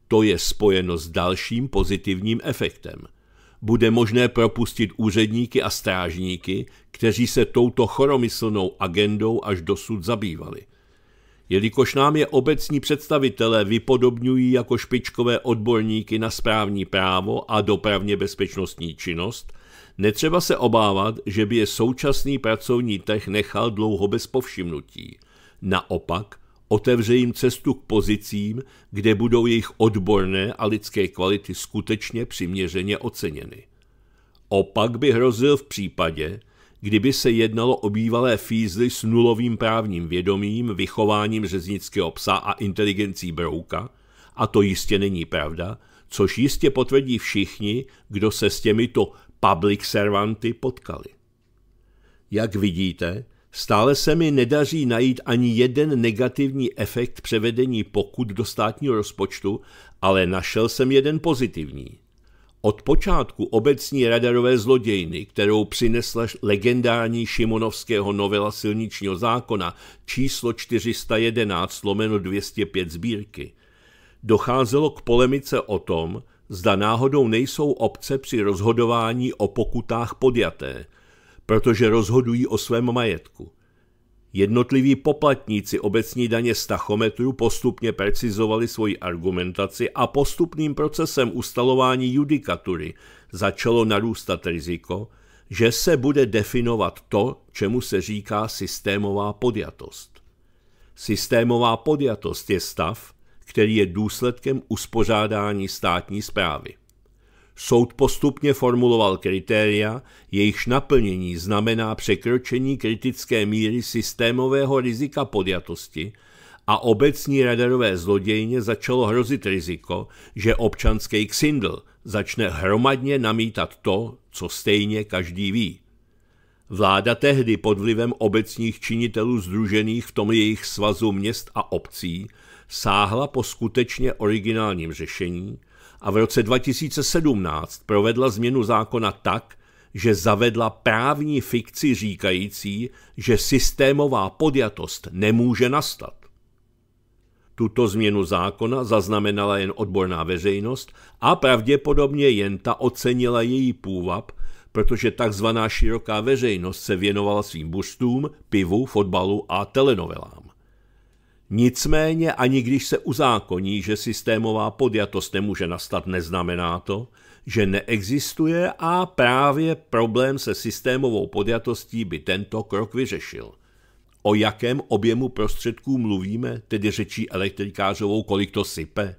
To je spojeno s dalším pozitivním efektem. Bude možné propustit úředníky a strážníky, kteří se touto choromyslnou agendou až dosud zabývali. Jelikož nám je obecní představitelé vypodobňují jako špičkové odborníky na správní právo a dopravně bezpečnostní činnost, netřeba se obávat, že by je současný pracovní trh nechal dlouho bez povšimnutí. Naopak, Otevře jim cestu k pozicím, kde budou jejich odborné a lidské kvality skutečně přiměřeně oceněny. Opak by hrozil v případě, kdyby se jednalo o bývalé fízly s nulovým právním vědomím, vychováním řeznického psa a inteligencí brouka, a to jistě není pravda, což jistě potvrdí všichni, kdo se s těmito public servanty potkali. Jak vidíte, Stále se mi nedaří najít ani jeden negativní efekt převedení pokut do státního rozpočtu, ale našel jsem jeden pozitivní. Od počátku obecní radarové zlodějny, kterou přinesla legendární Šimonovského novela silničního zákona číslo 411 lomeno 205 sbírky, docházelo k polemice o tom, zda náhodou nejsou obce při rozhodování o pokutách podjaté, protože rozhodují o svém majetku. Jednotliví poplatníci obecní daně stachometru postupně precizovali svoji argumentaci a postupným procesem ustalování judikatury začalo narůstat riziko, že se bude definovat to, čemu se říká systémová podjatost. Systémová podjatost je stav, který je důsledkem uspořádání státní zprávy. Soud postupně formuloval kritéria, jejichž naplnění znamená překročení kritické míry systémového rizika podjatosti a obecní radarové zlodějně začalo hrozit riziko, že občanský ksindl začne hromadně namítat to, co stejně každý ví. Vláda tehdy pod vlivem obecních činitelů združených v tom jejich svazu měst a obcí sáhla po skutečně originálním řešení, a v roce 2017 provedla změnu zákona tak, že zavedla právní fikci říkající, že systémová podjatost nemůže nastat. Tuto změnu zákona zaznamenala jen odborná veřejnost a pravděpodobně jen ta ocenila její půvab, protože takzvaná široká veřejnost se věnovala svým bustům, pivu, fotbalu a telenovelám. Nicméně ani když se uzákoní, že systémová podjatost nemůže nastat, neznamená to, že neexistuje a právě problém se systémovou podjatostí by tento krok vyřešil. O jakém objemu prostředků mluvíme, tedy řečí elektrikářovou, kolik to sype?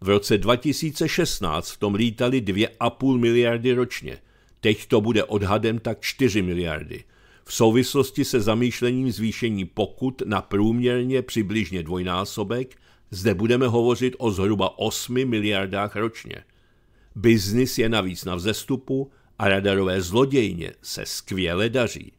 V roce 2016 v tom lítali 2,5 miliardy ročně. Teď to bude odhadem tak 4 miliardy – v souvislosti se zamýšlením zvýšení pokut na průměrně přibližně dvojnásobek, zde budeme hovořit o zhruba 8 miliardách ročně. Biznis je navíc na vzestupu a radarové zlodějně se skvěle daří.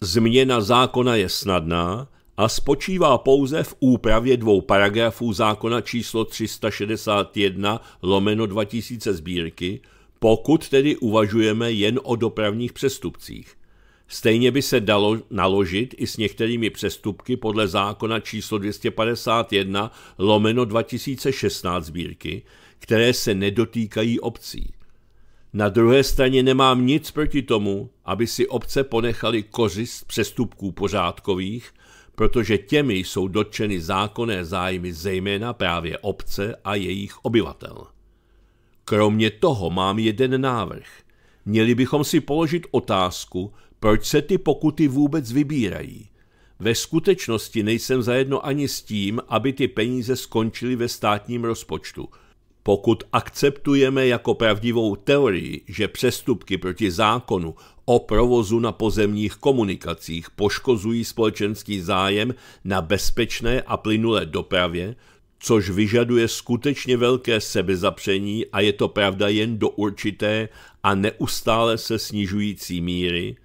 Změna zákona je snadná a spočívá pouze v úpravě dvou paragrafů zákona číslo 361 lomeno 2000 sbírky, pokud tedy uvažujeme jen o dopravních přestupcích – Stejně by se dalo naložit i s některými přestupky podle zákona číslo 251 lomeno 2016 sbírky, které se nedotýkají obcí. Na druhé straně nemám nic proti tomu, aby si obce ponechali kořist přestupků pořádkových, protože těmi jsou dotčeny zákonné zájmy zejména právě obce a jejich obyvatel. Kromě toho mám jeden návrh – Měli bychom si položit otázku, proč se ty pokuty vůbec vybírají. Ve skutečnosti nejsem zajedno ani s tím, aby ty peníze skončily ve státním rozpočtu. Pokud akceptujeme jako pravdivou teorii, že přestupky proti zákonu o provozu na pozemních komunikacích poškozují společenský zájem na bezpečné a plynulé dopravě, což vyžaduje skutečně velké sebezapření a je to pravda jen do určité a neustále se snižující míry,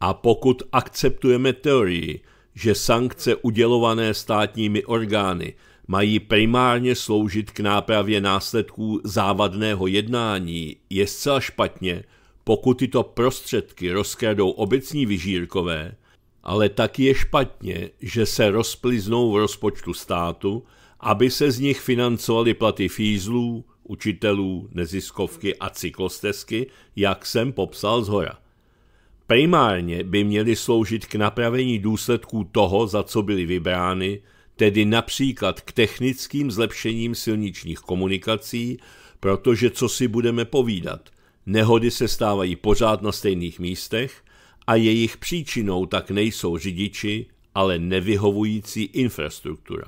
a pokud akceptujeme teorii, že sankce udělované státními orgány mají primárně sloužit k nápravě následků závadného jednání, je zcela špatně, pokud tyto prostředky rozkradou obecní vyžírkové, ale taky je špatně, že se rozpliznou v rozpočtu státu, aby se z nich financovaly platy fízlů, učitelů, neziskovky a cyklostezky, jak jsem popsal zhora. Primárně by měly sloužit k napravení důsledků toho, za co byly vybrány, tedy například k technickým zlepšením silničních komunikací, protože co si budeme povídat, nehody se stávají pořád na stejných místech a jejich příčinou tak nejsou řidiči, ale nevyhovující infrastruktura.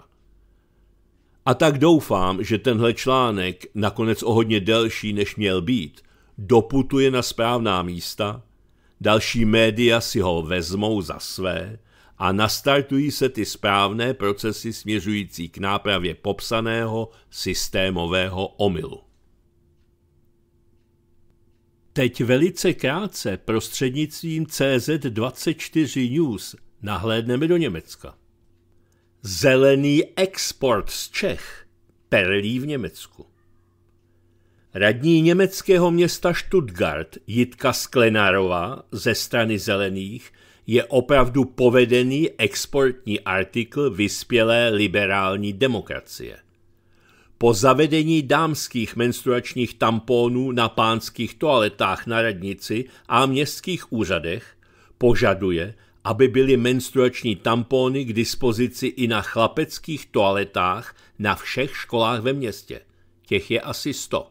A tak doufám, že tenhle článek, nakonec o hodně delší, než měl být, doputuje na správná místa, další média si ho vezmou za své a nastartují se ty správné procesy směřující k nápravě popsaného systémového omylu. Teď velice krátce prostřednictvím CZ24 News nahlédneme do Německa. Zelený export z Čech perlí v Německu. Radní německého města Stuttgart Jitka Sklenárová ze strany zelených je opravdu povedený exportní artikl vyspělé liberální demokracie. Po zavedení dámských menstruačních tampónů na pánských toaletách na radnici a městských úřadech požaduje, aby byly menstruační tampony k dispozici i na chlapeckých toaletách na všech školách ve městě. Těch je asi sto.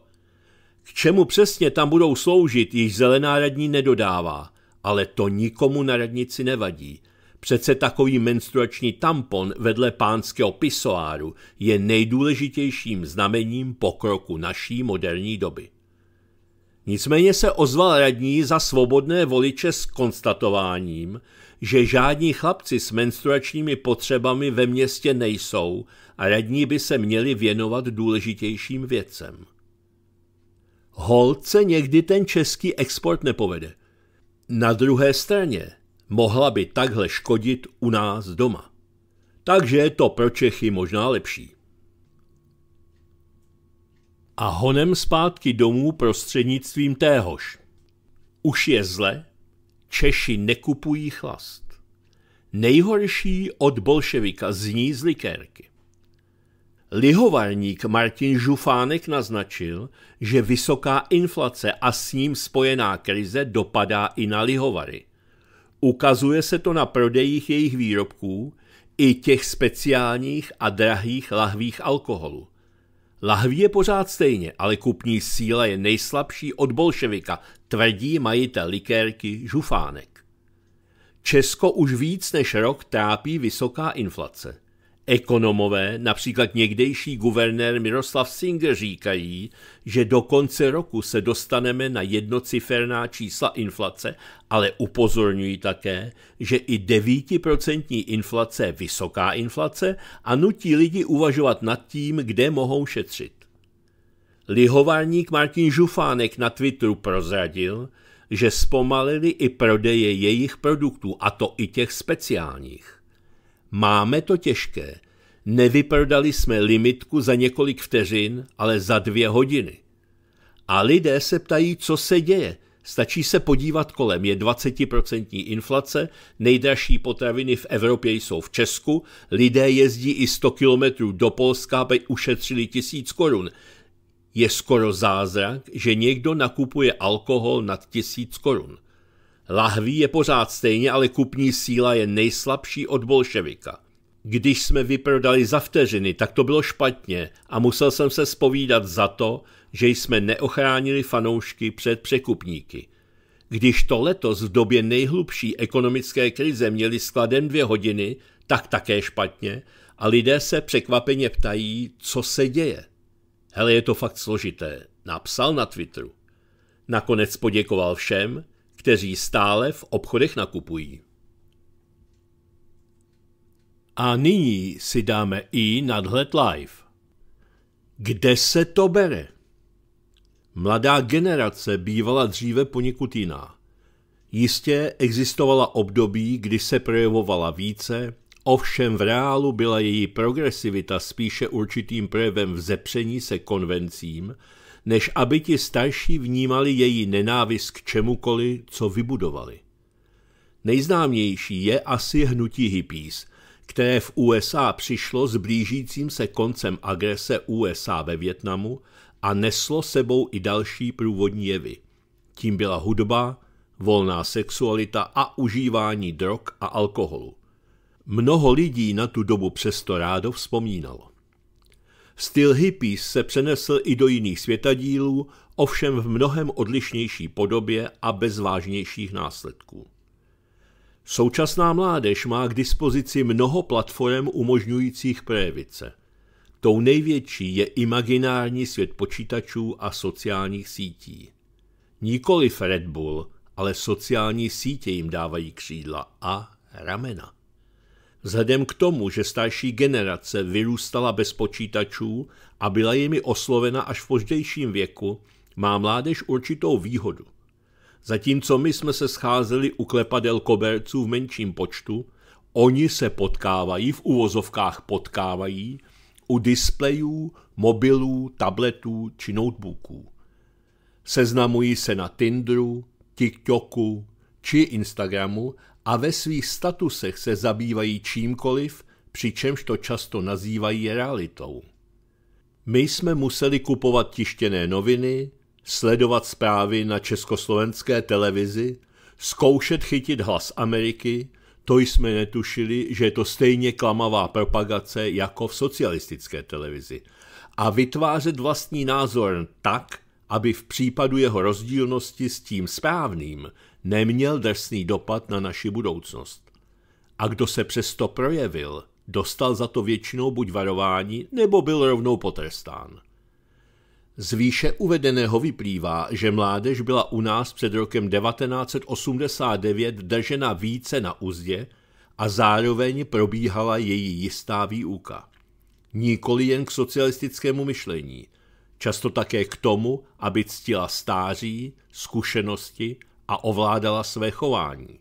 K čemu přesně tam budou sloužit, již zelená radní nedodává, ale to nikomu na radnici nevadí. Přece takový menstruační tampon vedle pánského pisoáru je nejdůležitějším znamením pokroku naší moderní doby. Nicméně se ozval radní za svobodné voliče s konstatováním, že žádní chlapci s menstruačními potřebami ve městě nejsou a radní by se měli věnovat důležitějším věcem. Holce někdy ten český export nepovede. Na druhé straně mohla by takhle škodit u nás doma. Takže je to pro Čechy možná lepší. A honem zpátky domů prostřednictvím téhož. Už je zle, Češi nekupují chlast. Nejhorší od bolševika zní z likérky. Lihovarník Martin Žufánek naznačil, že vysoká inflace a s ním spojená krize dopadá i na lihovary. Ukazuje se to na prodejích jejich výrobků, i těch speciálních a drahých lahvích alkoholu. Lahví je pořád stejně, ale kupní síla je nejslabší od bolševika, tvrdí majitel likérky Žufánek. Česko už víc než rok trápí vysoká inflace. Ekonomové, například někdejší guvernér Miroslav Singer, říkají, že do konce roku se dostaneme na jednociferná čísla inflace, ale upozorňují také, že i 9% inflace je vysoká inflace a nutí lidi uvažovat nad tím, kde mohou šetřit. Lihovárník Martin Žufánek na Twitteru prozradil, že zpomalili i prodeje jejich produktů, a to i těch speciálních. Máme to těžké. Nevyprdali jsme limitku za několik vteřin, ale za dvě hodiny. A lidé se ptají, co se děje. Stačí se podívat kolem, je 20% inflace, nejdražší potraviny v Evropě jsou v Česku, lidé jezdí i 100 kilometrů do Polska, aby ušetřili tisíc korun. Je skoro zázrak, že někdo nakupuje alkohol nad tisíc korun. Lahví je pořád stejně, ale kupní síla je nejslabší od bolševika. Když jsme vyprodali za vteřiny, tak to bylo špatně a musel jsem se spovídat za to, že jsme neochránili fanoušky před překupníky. Když to letos v době nejhlubší ekonomické krize měli skladem dvě hodiny, tak také špatně a lidé se překvapeně ptají, co se děje. Hele, je to fakt složité, napsal na Twitteru. Nakonec poděkoval všem, kteří stále v obchodech nakupují. A nyní si dáme i nadhled live. Kde se to bere? Mladá generace bývala dříve poněkud jiná. Jistě existovala období, kdy se projevovala více, ovšem v reálu byla její progresivita spíše určitým projevem vzepření se konvencím, než aby ti starší vnímali její nenávist k čemukoli, co vybudovali. Nejznámější je asi hnutí hippies, které v USA přišlo s blížícím se koncem agrese USA ve Větnamu a neslo sebou i další průvodní jevy. Tím byla hudba, volná sexualita a užívání drog a alkoholu. Mnoho lidí na tu dobu přesto rádo vzpomínalo. Styl hippies se přenesl i do jiných světadílů, ovšem v mnohem odlišnější podobě a bez vážnějších následků. Současná mládež má k dispozici mnoho platform umožňujících projevit Tou největší je imaginární svět počítačů a sociálních sítí. Nikoliv Red Bull, ale sociální sítě jim dávají křídla a ramena. Vzhledem k tomu, že starší generace vyrůstala bez počítačů a byla jimi oslovena až v pozdějším věku, má mládež určitou výhodu. Zatímco my jsme se scházeli u klepadel koberců v menším počtu, oni se potkávají, v uvozovkách potkávají, u displejů, mobilů, tabletů či notebooků. Seznamují se na Tinderu, TikToku či Instagramu a ve svých statusech se zabývají čímkoliv, přičemž to často nazývají realitou. My jsme museli kupovat tištěné noviny, sledovat zprávy na československé televizi, zkoušet chytit hlas Ameriky, to jsme netušili, že je to stejně klamavá propagace jako v socialistické televizi. A vytvářet vlastní názor tak, aby v případu jeho rozdílnosti s tím správným neměl drsný dopad na naši budoucnost. A kdo se přesto projevil, dostal za to většinou buď varování, nebo byl rovnou potrestán. Z výše uvedeného vyplývá, že mládež byla u nás před rokem 1989 držena více na úzdě a zároveň probíhala její jistá výuka. Nikoli jen k socialistickému myšlení, často také k tomu, aby ctila stáří, zkušenosti a ovládala své chování.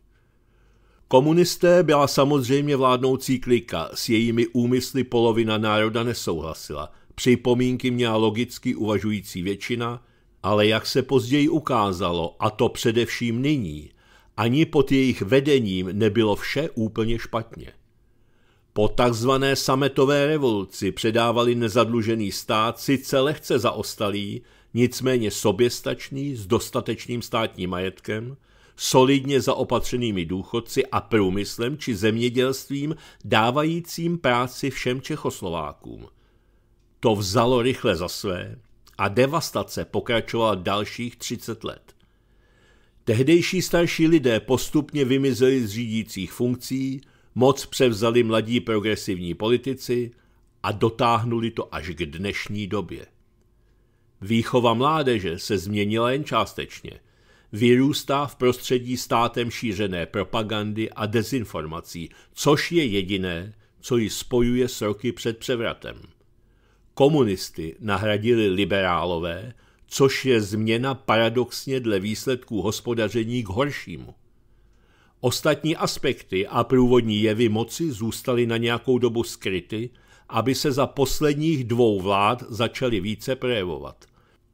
Komunisté byla samozřejmě vládnoucí klika, s jejími úmysly polovina národa nesouhlasila. Připomínky měla logicky uvažující většina, ale jak se později ukázalo, a to především nyní, ani pod jejich vedením nebylo vše úplně špatně. Po takzvané sametové revoluci předávali nezadlužený stát sice lehce zaostalý, nicméně soběstačný s dostatečným státním majetkem, solidně zaopatřenými důchodci a průmyslem či zemědělstvím dávajícím práci všem Čechoslovákům. To vzalo rychle za své a devastace pokračovala dalších 30 let. Tehdejší starší lidé postupně vymizeli z řídících funkcí, moc převzali mladí progresivní politici a dotáhnuli to až k dnešní době. Výchova mládeže se změnila jen částečně. Vyrůstá v prostředí státem šířené propagandy a dezinformací, což je jediné, co ji spojuje s roky před převratem. Komunisty nahradili liberálové, což je změna paradoxně dle výsledků hospodaření k horšímu. Ostatní aspekty a průvodní jevy moci zůstaly na nějakou dobu skryty, aby se za posledních dvou vlád začaly více projevovat.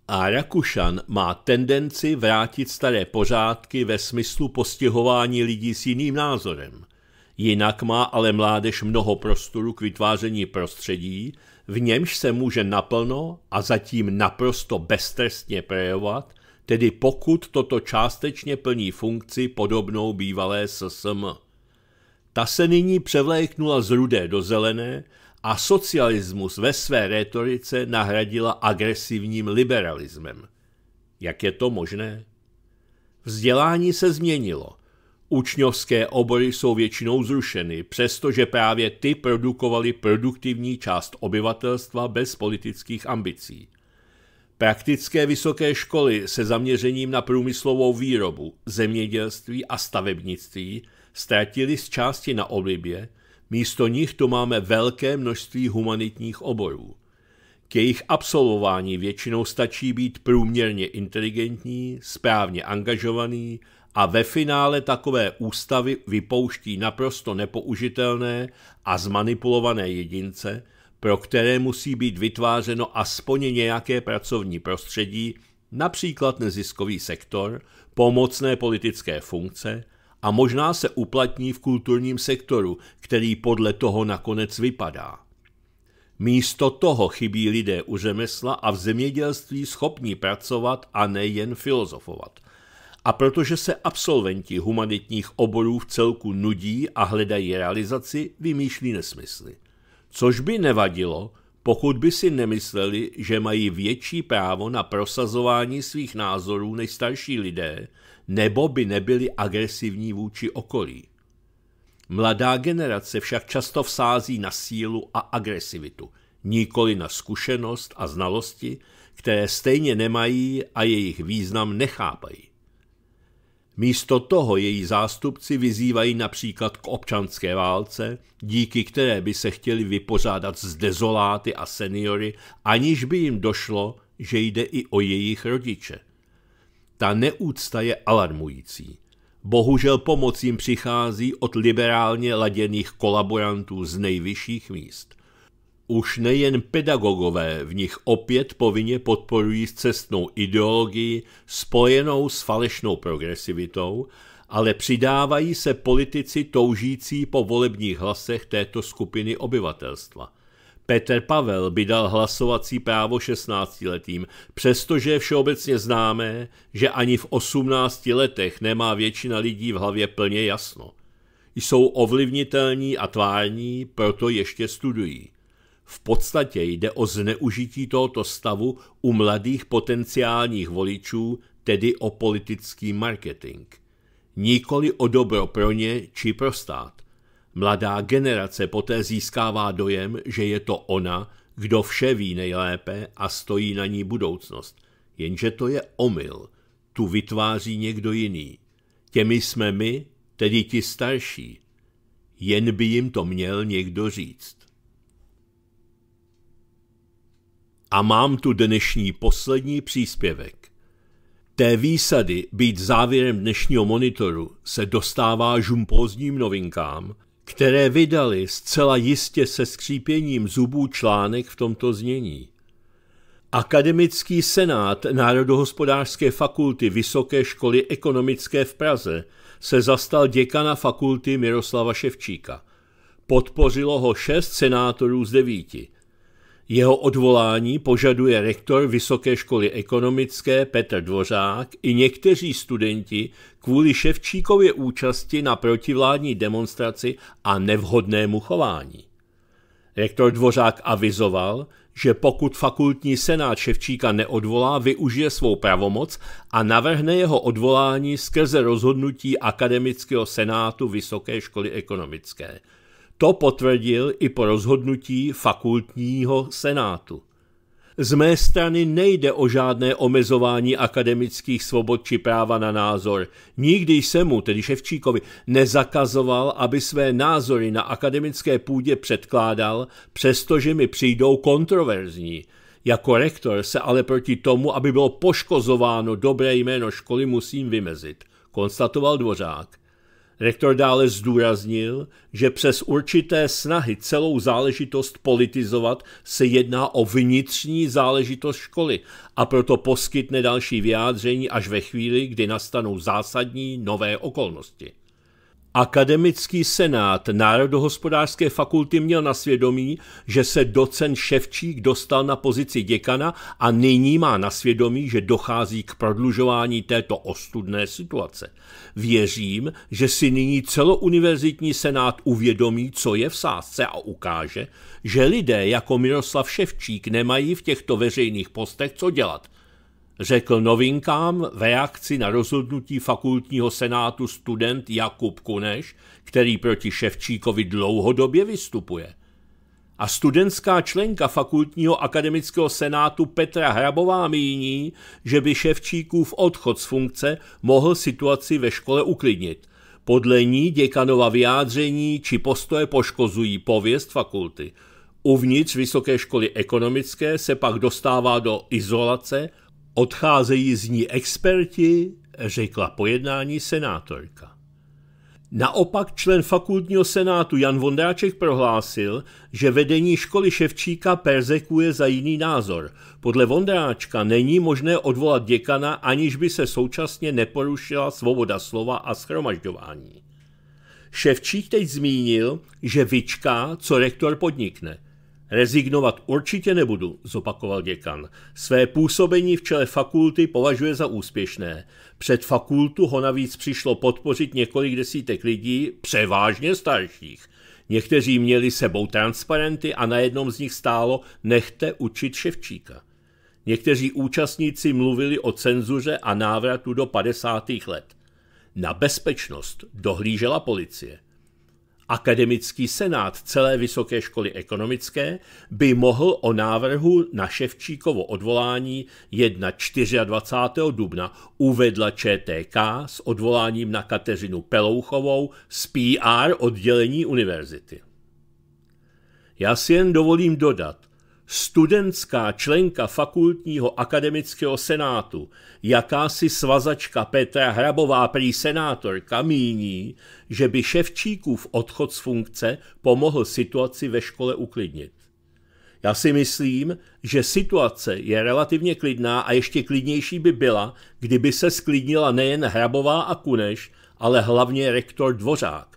A Rakušan má tendenci vrátit staré pořádky ve smyslu postihování lidí s jiným názorem. Jinak má ale mládež mnoho prostoru k vytváření prostředí, v němž se může naplno a zatím naprosto beztrestně projevovat, tedy pokud toto částečně plní funkci podobnou bývalé SSM. Ta se nyní převléknula z rudé do zelené, a socialismus ve své rétorice nahradila agresivním liberalismem. Jak je to možné? Vzdělání se změnilo. Učňovské obory jsou většinou zrušeny, přestože právě ty produkovaly produktivní část obyvatelstva bez politických ambicí. Praktické vysoké školy se zaměřením na průmyslovou výrobu, zemědělství a stavebnictví ztratily z části na oblibě, Místo nich tu máme velké množství humanitních oborů. K jejich absolvování většinou stačí být průměrně inteligentní, správně angažovaný a ve finále takové ústavy vypouští naprosto nepoužitelné a zmanipulované jedince, pro které musí být vytvářeno aspoň nějaké pracovní prostředí, například neziskový sektor, pomocné politické funkce, a možná se uplatní v kulturním sektoru, který podle toho nakonec vypadá. Místo toho chybí lidé u řemesla a v zemědělství schopní pracovat a nejen filozofovat. A protože se absolventi humanitních oborů v celku nudí a hledají realizaci, vymýšlí nesmysly. Což by nevadilo, pokud by si nemysleli, že mají větší právo na prosazování svých názorů než starší lidé, nebo by nebyli agresivní vůči okolí. Mladá generace však často vsází na sílu a agresivitu, nikoli na zkušenost a znalosti, které stejně nemají a jejich význam nechápají. Místo toho její zástupci vyzývají například k občanské válce, díky které by se chtěli vypořádat s dezoláty a seniory, aniž by jim došlo, že jde i o jejich rodiče. Ta neúcta je alarmující. Bohužel pomoc jim přichází od liberálně laděných kolaborantů z nejvyšších míst – už nejen pedagogové v nich opět povinně podporují cestnou ideologii spojenou s falešnou progresivitou, ale přidávají se politici toužící po volebních hlasech této skupiny obyvatelstva. Petr Pavel by dal hlasovací právo 16-letým, přestože je všeobecně známé, že ani v 18 letech nemá většina lidí v hlavě plně jasno. Jsou ovlivnitelní a tvární, proto ještě studují. V podstatě jde o zneužití tohoto stavu u mladých potenciálních voličů, tedy o politický marketing. Nikoli o dobro pro ně či pro stát. Mladá generace poté získává dojem, že je to ona, kdo vše ví nejlépe a stojí na ní budoucnost. Jenže to je omyl. Tu vytváří někdo jiný. Těmi jsme my, tedy ti starší. Jen by jim to měl někdo říct. A mám tu dnešní poslední příspěvek. Té výsady být závěrem dnešního monitoru se dostává žumpózním novinkám, které vydali zcela jistě se skřípěním zubů článek v tomto znění. Akademický senát Národohospodářské fakulty Vysoké školy ekonomické v Praze se zastal děkana fakulty Miroslava Ševčíka. Podpořilo ho šest senátorů z devíti – jeho odvolání požaduje rektor Vysoké školy ekonomické Petr Dvořák i někteří studenti kvůli Ševčíkově účasti na protivládní demonstraci a nevhodnému chování. Rektor Dvořák avizoval, že pokud fakultní senát Ševčíka neodvolá, využije svou pravomoc a navrhne jeho odvolání skrze rozhodnutí Akademického senátu Vysoké školy ekonomické – to potvrdil i po rozhodnutí fakultního senátu. Z mé strany nejde o žádné omezování akademických svobod či práva na názor. Nikdy jsem mu, tedy Ševčíkovi, nezakazoval, aby své názory na akademické půdě předkládal, přestože mi přijdou kontroverzní. Jako rektor se ale proti tomu, aby bylo poškozováno dobré jméno školy, musím vymezit, konstatoval Dvořák. Rektor dále zdůraznil, že přes určité snahy celou záležitost politizovat se jedná o vnitřní záležitost školy a proto poskytne další vyjádření až ve chvíli, kdy nastanou zásadní nové okolnosti. Akademický senát Národohospodářské fakulty měl na svědomí, že se docent Ševčík dostal na pozici děkana a nyní má na svědomí, že dochází k prodlužování této ostudné situace. Věřím, že si nyní celouniverzitní senát uvědomí, co je v sázce a ukáže, že lidé jako Miroslav Ševčík nemají v těchto veřejných postech co dělat – řekl novinkám v reakci na rozhodnutí fakultního senátu student Jakub Kuneš, který proti Ševčíkovi dlouhodobě vystupuje. A studentská členka fakultního akademického senátu Petra Hrabová míní, že by Ševčíkův odchod z funkce mohl situaci ve škole uklidnit. Podle ní děkanova vyjádření či postoje poškozují pověst fakulty. Uvnitř Vysoké školy ekonomické se pak dostává do izolace – Odcházejí z ní experti, řekla pojednání senátorka. Naopak člen fakultního senátu Jan Vondráček prohlásil, že vedení školy Ševčíka perzekuje za jiný názor. Podle Vondráčka není možné odvolat děkana, aniž by se současně neporušila svoboda slova a schromažďování. Ševčík teď zmínil, že vyčká, co rektor podnikne. Rezignovat určitě nebudu, zopakoval děkan. Své působení v čele fakulty považuje za úspěšné. Před fakultu ho navíc přišlo podpořit několik desítek lidí, převážně starších. Někteří měli sebou transparenty a na jednom z nich stálo nechte učit Ševčíka. Někteří účastníci mluvili o cenzuře a návratu do 50. let. Na bezpečnost dohlížela policie. Akademický senát celé Vysoké školy ekonomické by mohl o návrhu na Ševčíkovo odvolání 1. 24. dubna uvedla ČTK s odvoláním na Kateřinu Pelouchovou z PR oddělení univerzity. Já si jen dovolím dodat, studentská členka fakultního akademického senátu, jakási svazačka Petra Hrabová prý senátorka míní, že by Ševčíkův odchod z funkce pomohl situaci ve škole uklidnit. Já si myslím, že situace je relativně klidná a ještě klidnější by byla, kdyby se sklidnila nejen Hrabová a Kuneš, ale hlavně rektor Dvořák.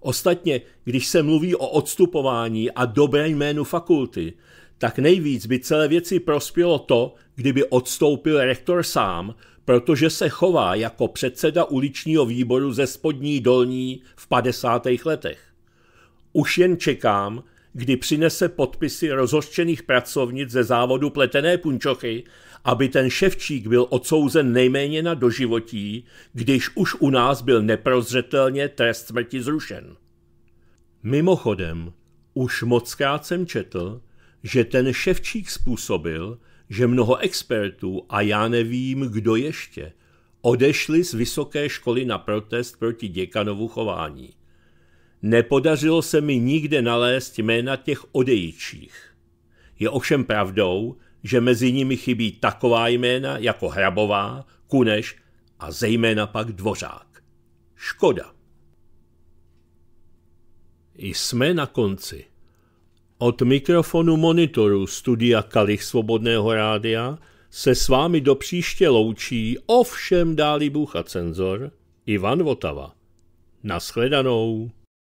Ostatně, když se mluví o odstupování a dobré jménu fakulty, tak nejvíc by celé věci prospělo to, kdyby odstoupil rektor sám, protože se chová jako předseda uličního výboru ze spodní dolní v 50. letech. Už jen čekám, kdy přinese podpisy rozhořčených pracovnic ze závodu pletené punčochy, aby ten ševčík byl odsouzen nejméně na doživotí, když už u nás byl neprozřetelně trest smrti zrušen. Mimochodem, už krát jsem četl, že ten Ševčík způsobil, že mnoho expertů a já nevím, kdo ještě, odešli z vysoké školy na protest proti děkanovu chování. Nepodařilo se mi nikde nalézt jména těch odejících. Je ovšem pravdou, že mezi nimi chybí taková jména jako Hrabová, Kuneš a zejména pak Dvořák. Škoda. Jsme na konci. Od mikrofonu monitoru studia Kalich Svobodného rádia se s vámi do příště loučí ovšem dáli a cenzor Ivan Votava. Naschledanou.